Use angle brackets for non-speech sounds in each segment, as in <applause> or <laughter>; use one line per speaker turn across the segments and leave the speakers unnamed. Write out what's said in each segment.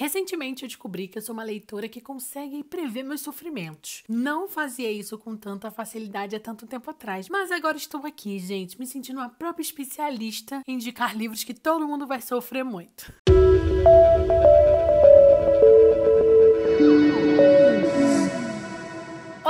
Recentemente eu descobri que eu sou uma leitora que consegue prever meus sofrimentos. Não fazia isso com tanta facilidade há tanto tempo atrás, mas agora estou aqui, gente, me sentindo a própria especialista em indicar livros que todo mundo vai sofrer muito. Música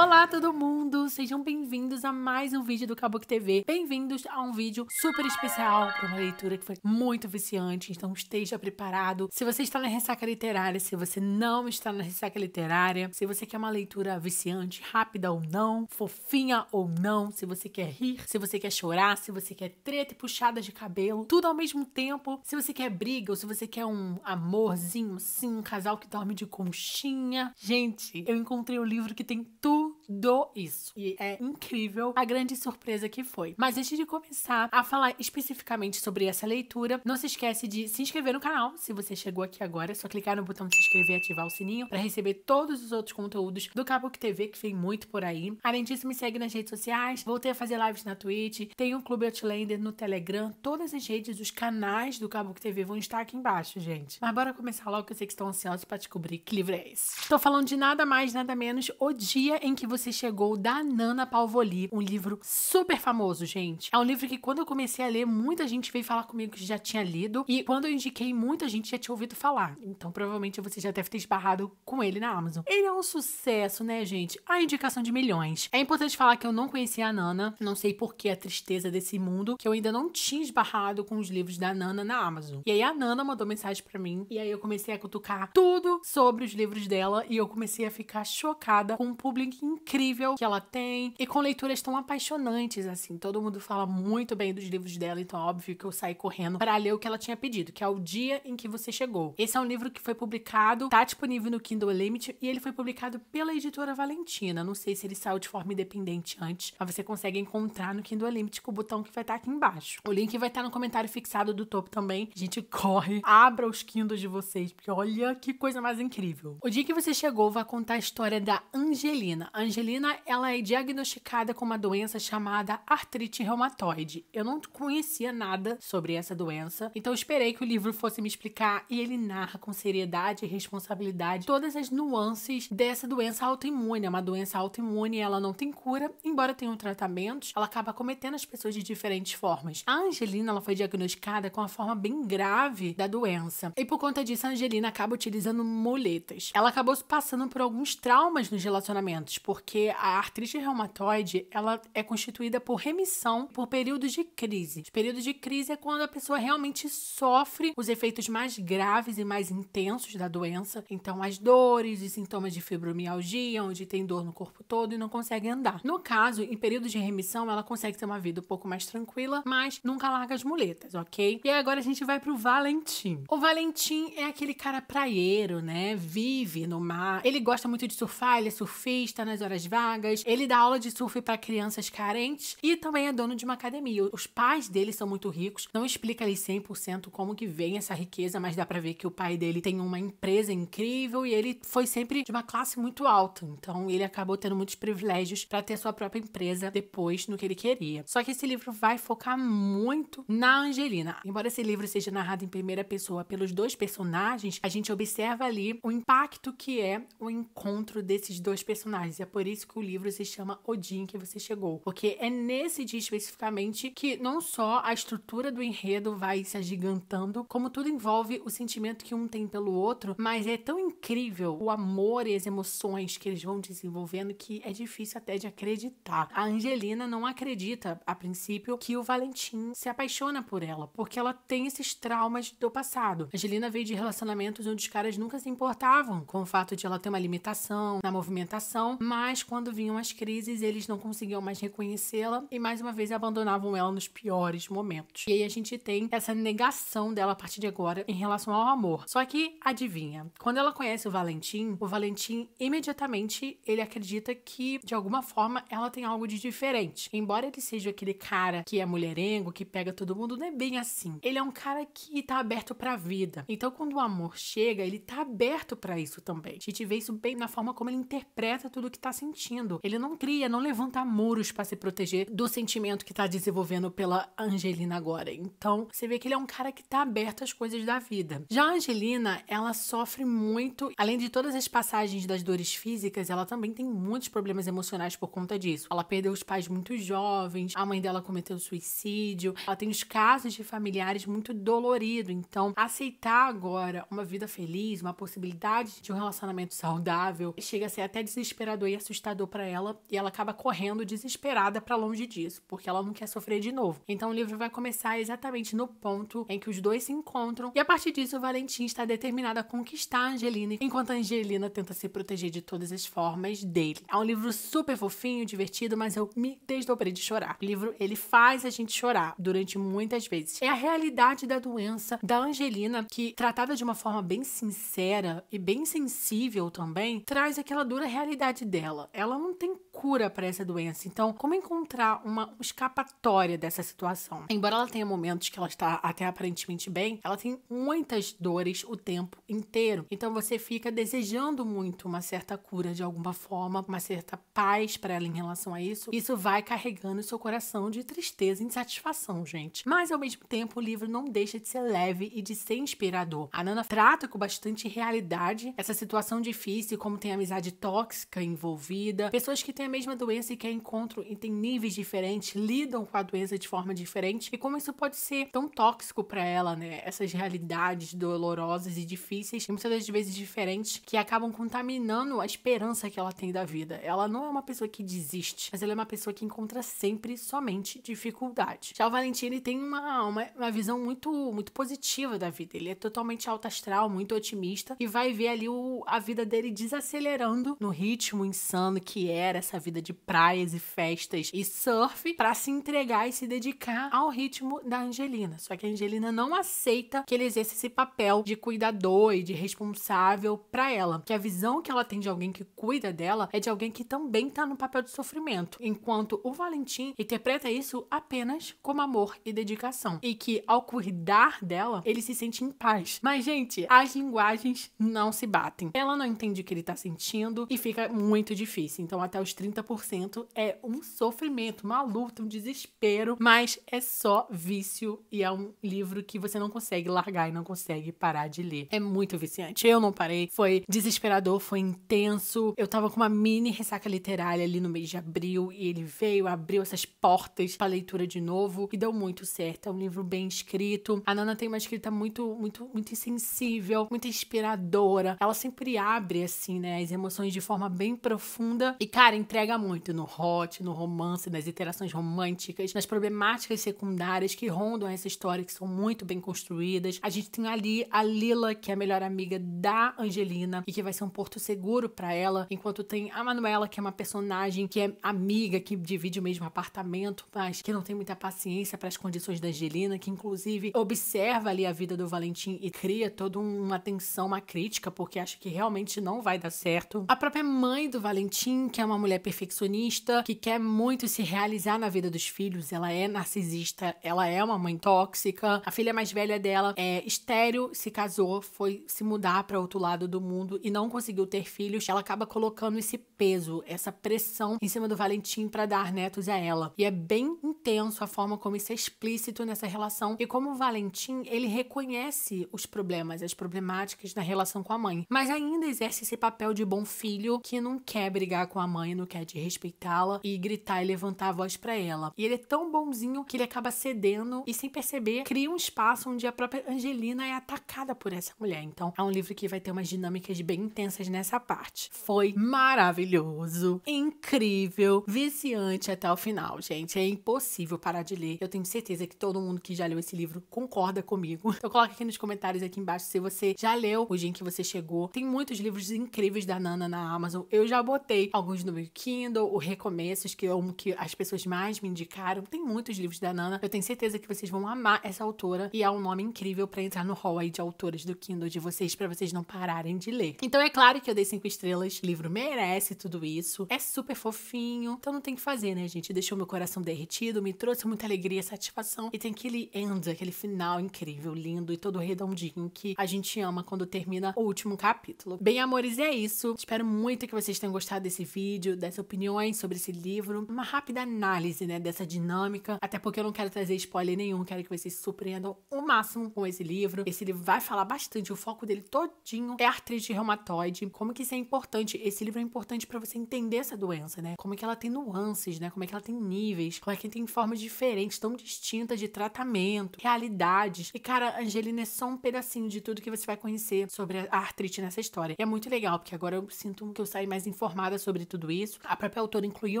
Olá todo mundo, sejam bem-vindos a mais um vídeo do Caboclo TV. Bem-vindos a um vídeo super especial para uma leitura que foi muito viciante, então esteja preparado. Se você está na ressaca literária, se você não está na ressaca literária, se você quer uma leitura viciante, rápida ou não, fofinha ou não, se você quer rir, se você quer chorar, se você quer treta e puxada de cabelo, tudo ao mesmo tempo, se você quer briga ou se você quer um amorzinho, sim, um casal que dorme de conchinha. Gente, eu encontrei um livro que tem tudo do isso. E é incrível a grande surpresa que foi. Mas antes de começar a falar especificamente sobre essa leitura, não se esquece de se inscrever no canal. Se você chegou aqui agora, é só clicar no botão de se inscrever e ativar o sininho para receber todos os outros conteúdos do Capuc TV, que vem muito por aí. Além disso, me segue nas redes sociais. Voltei a fazer lives na Twitch. Tem o um Clube Outlander no Telegram. Todas as redes, os canais do Capuc TV vão estar aqui embaixo, gente. Mas bora começar logo, que eu sei que estão ansiosos para descobrir que livro é esse. Tô falando de nada mais, nada menos o dia em que você você chegou da Nana Palvoli, um livro super famoso, gente. É um livro que quando eu comecei a ler, muita gente veio falar comigo que já tinha lido e quando eu indiquei, muita gente já tinha ouvido falar. Então, provavelmente você já deve ter esbarrado com ele na Amazon. Ele é um sucesso, né, gente? A indicação de milhões. É importante falar que eu não conhecia a Nana, não sei por que a tristeza desse mundo, que eu ainda não tinha esbarrado com os livros da Nana na Amazon. E aí a Nana mandou mensagem para mim e aí eu comecei a cutucar tudo sobre os livros dela e eu comecei a ficar chocada com o público incrível incrível que ela tem e com leituras tão apaixonantes, assim. Todo mundo fala muito bem dos livros dela, então é óbvio que eu saí correndo para ler o que ela tinha pedido, que é O Dia em que Você Chegou. Esse é um livro que foi publicado, tá disponível no Kindle Unlimited e ele foi publicado pela editora Valentina. Não sei se ele saiu de forma independente antes, mas você consegue encontrar no Kindle Unlimited com o botão que vai estar tá aqui embaixo. O link vai estar tá no comentário fixado do topo também. A gente, corre, abra os Kindles de vocês, porque olha que coisa mais incrível. O Dia que Você Chegou vai contar a história da Angelina. Angelina Angelina ela é diagnosticada com uma doença chamada artrite reumatoide. Eu não conhecia nada sobre essa doença, então esperei que o livro fosse me explicar e ele narra com seriedade e responsabilidade todas as nuances dessa doença autoimune. É uma doença autoimune, ela não tem cura, embora tenha um tratamento, ela acaba cometendo as pessoas de diferentes formas. A Angelina ela foi diagnosticada com uma forma bem grave da doença. E por conta disso, a Angelina acaba utilizando muletas. Ela acabou passando por alguns traumas nos relacionamentos, porque porque a artrite reumatoide ela é constituída por remissão por períodos de crise. Os períodos de crise é quando a pessoa realmente sofre os efeitos mais graves e mais intensos da doença. Então, as dores e sintomas de fibromialgia, onde tem dor no corpo todo e não consegue andar. No caso, em períodos de remissão, ela consegue ter uma vida um pouco mais tranquila, mas nunca larga as muletas, ok? E agora a gente vai pro Valentim. O Valentim é aquele cara praieiro, né? Vive no mar. Ele gosta muito de surfar, ele é surfista nas horas horas vagas, ele dá aula de surf para crianças carentes e também é dono de uma academia. Os pais dele são muito ricos, não explica ali 100% como que vem essa riqueza, mas dá para ver que o pai dele tem uma empresa incrível e ele foi sempre de uma classe muito alta, então ele acabou tendo muitos privilégios para ter sua própria empresa depois no que ele queria. Só que esse livro vai focar muito na Angelina. Embora esse livro seja narrado em primeira pessoa pelos dois personagens, a gente observa ali o impacto que é o encontro desses dois personagens, a por isso que o livro se chama O Dia em que Você Chegou. Porque é nesse dia especificamente que não só a estrutura do enredo vai se agigantando, como tudo envolve o sentimento que um tem pelo outro, mas é tão incrível o amor e as emoções que eles vão desenvolvendo que é difícil até de acreditar. A Angelina não acredita, a princípio, que o Valentim se apaixona por ela, porque ela tem esses traumas do passado. A Angelina veio de relacionamentos onde os caras nunca se importavam com o fato de ela ter uma limitação na movimentação, mas mas quando vinham as crises, eles não conseguiam mais reconhecê-la e mais uma vez abandonavam ela nos piores momentos. E aí a gente tem essa negação dela a partir de agora em relação ao amor. Só que adivinha, quando ela conhece o Valentim, o Valentim imediatamente ele acredita que de alguma forma ela tem algo de diferente. Embora ele seja aquele cara que é mulherengo, que pega todo mundo, não é bem assim. Ele é um cara que tá aberto para a vida. Então quando o amor chega, ele tá aberto para isso também. A gente vê isso bem na forma como ele interpreta tudo que tá sentindo. Ele não cria, não levanta muros para se proteger do sentimento que tá desenvolvendo pela Angelina agora. Então, você vê que ele é um cara que tá aberto às coisas da vida. Já a Angelina, ela sofre muito, além de todas as passagens das dores físicas, ela também tem muitos problemas emocionais por conta disso. Ela perdeu os pais muito jovens, a mãe dela cometeu suicídio, ela tem os casos de familiares muito dolorido. Então, aceitar agora uma vida feliz, uma possibilidade de um relacionamento saudável, chega a ser até desesperador e assustador assustador para ela e ela acaba correndo desesperada para longe disso, porque ela não quer sofrer de novo. Então o livro vai começar exatamente no ponto em que os dois se encontram e a partir disso Valentim está determinado a conquistar a Angelina, enquanto a Angelina tenta se proteger de todas as formas dele. É um livro super fofinho, divertido, mas eu me desdobrei de chorar. O livro ele faz a gente chorar durante muitas vezes. É a realidade da doença da Angelina que tratada de uma forma bem sincera e bem sensível também, traz aquela dura realidade dela dela. Ela não tem cura para essa doença. Então, como encontrar uma escapatória dessa situação? Embora ela tenha momentos que ela está até aparentemente bem, ela tem muitas dores o tempo inteiro. Então, você fica desejando muito uma certa cura de alguma forma, uma certa paz para ela em relação a isso. Isso vai carregando o seu coração de tristeza e insatisfação, gente. Mas, ao mesmo tempo, o livro não deixa de ser leve e de ser inspirador. A Nana trata com bastante realidade essa situação difícil, como tem amizade tóxica envolvida vida, pessoas que têm a mesma doença e que é encontram e têm níveis diferentes, lidam com a doença de forma diferente, e como isso pode ser tão tóxico para ela, né? Essas realidades dolorosas e difíceis, e muitas das vezes diferentes, que acabam contaminando a esperança que ela tem da vida. Ela não é uma pessoa que desiste, mas ela é uma pessoa que encontra sempre somente dificuldade. Já o Valentini tem uma, uma, uma visão muito, muito positiva da vida. Ele é totalmente alto astral, muito otimista, e vai ver ali o, a vida dele desacelerando no ritmo insano que era essa vida de praias e festas e surf para se entregar e se dedicar ao ritmo da Angelina. Só que a Angelina não aceita que ele exerça esse papel de cuidador e de responsável para ela. Que a visão que ela tem de alguém que cuida dela é de alguém que também tá no papel de sofrimento, enquanto o Valentim interpreta isso apenas como amor e dedicação. E que ao cuidar dela, ele se sente em paz. Mas, gente, as linguagens não se batem. Ela não entende o que ele tá sentindo e fica muito difícil difícil. Então, até os 30% é um sofrimento, uma luta, um desespero, mas é só vício e é um livro que você não consegue largar e não consegue parar de ler. É muito viciante. Eu não parei, foi desesperador, foi intenso. Eu tava com uma mini ressaca literária ali no mês de abril e ele veio, abriu essas portas pra leitura de novo e deu muito certo. É um livro bem escrito. A Nana tem uma escrita muito, muito, muito sensível, muito inspiradora. Ela sempre abre, assim, né, as emoções de forma bem profunda profunda e, cara, entrega muito no hot, no romance, nas interações românticas, nas problemáticas secundárias que rondam essa história, que são muito bem construídas. A gente tem ali a Lila, que é a melhor amiga da Angelina e que vai ser um porto seguro para ela, enquanto tem a Manuela, que é uma personagem que é amiga, que divide o mesmo apartamento, mas que não tem muita paciência para as condições da Angelina, que inclusive observa ali a vida do Valentim e cria toda uma tensão, uma crítica, porque acha que realmente não vai dar certo. A própria mãe do Valentim Valentim, que é uma mulher perfeccionista, que quer muito se realizar na vida dos filhos. Ela é narcisista, ela é uma mãe tóxica. A filha mais velha dela é estéreo, se casou, foi se mudar para outro lado do mundo e não conseguiu ter filhos. Ela acaba colocando esse peso, essa pressão em cima do Valentim para dar netos a ela. E é bem intenso a forma como isso é explícito nessa relação e como o Valentim, ele reconhece os problemas, as problemáticas na relação com a mãe, mas ainda exerce esse papel de bom filho que não quer quer brigar com a mãe, não quer de respeitá-la e gritar e levantar a voz para ela. E ele é tão bonzinho que ele acaba cedendo e sem perceber cria um espaço onde a própria Angelina é atacada por essa mulher. Então é um livro que vai ter umas dinâmicas bem intensas nessa parte. Foi maravilhoso, incrível, viciante até o final, gente. É impossível parar de ler. Eu tenho certeza que todo mundo que já leu esse livro concorda comigo. <laughs> Então coloca aqui nos comentários aqui embaixo se você já leu o dia em que você chegou. Tem muitos livros incríveis da Nana na Amazon. Eu já botei botei alguns no meu Kindle, o Recomeços, que é um que as pessoas mais me indicaram. Tem muitos livros da Nana. Eu tenho certeza que vocês vão amar essa autora e é um nome incrível para entrar no hall aí de autores do Kindle de vocês, para vocês não pararem de ler. Então é claro que eu dei cinco estrelas. O livro merece tudo isso. É super fofinho. Então não tem que fazer, né, gente? Deixou meu coração derretido, me trouxe muita alegria, satisfação. E tem aquele end, aquele final incrível, lindo e todo redondinho que a gente ama quando termina o último capítulo. Bem, amores, é isso. Espero muito que vocês tenham gostado gostar desse vídeo, das opiniões sobre esse livro, uma rápida análise, né, dessa dinâmica, até porque eu não quero trazer spoiler nenhum, quero que vocês surpreendam o máximo com esse livro. Esse livro vai falar bastante, o foco dele todinho é artrite reumatoide, como que isso é importante, esse livro é importante para você entender essa doença, né? Como é que ela tem nuances, né? Como é que ela tem níveis, como é que tem formas diferentes, tão distintas de tratamento, realidades. E cara, Angelina é só um pedacinho de tudo que você vai conhecer sobre a artrite nessa história. E é muito legal, porque agora eu sinto que eu saio mais informada informada sobre tudo isso. A própria autora incluiu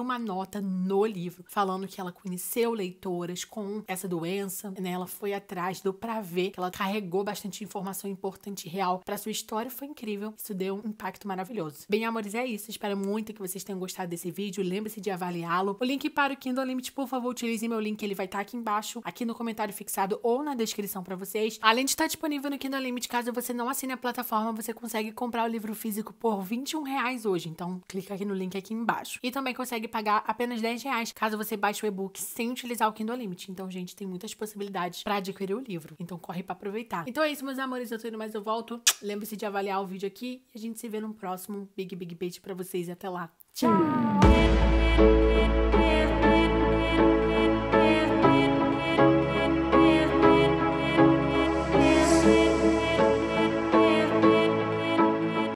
uma nota no livro falando que ela conheceu leitoras com essa doença, né? Ela foi atrás, do pra ver que ela carregou bastante informação importante e real pra sua história. Foi incrível. Isso deu um impacto maravilhoso. Bem, amores, é isso. Espero muito que vocês tenham gostado desse vídeo. Lembre-se de avaliá-lo. O link para o Kindle Limit, por favor, utilize meu link. Ele vai estar tá aqui embaixo, aqui no comentário fixado ou na descrição para vocês. Além de estar tá disponível no Kindle Limit, caso você não assine a plataforma, você consegue comprar o livro físico por R$ 21 hoje. Então, clica aqui no link aqui embaixo. E também consegue pagar apenas 10 reais caso você baixe o e-book sem utilizar o Kindle Limit. Então, gente, tem muitas possibilidades para adquirir o livro. Então, corre para aproveitar. Então é isso, meus amores. Eu tô indo, mas eu volto. Lembre-se de avaliar o vídeo aqui e a gente se vê no próximo. Big, big Beat para vocês até lá. Tchau!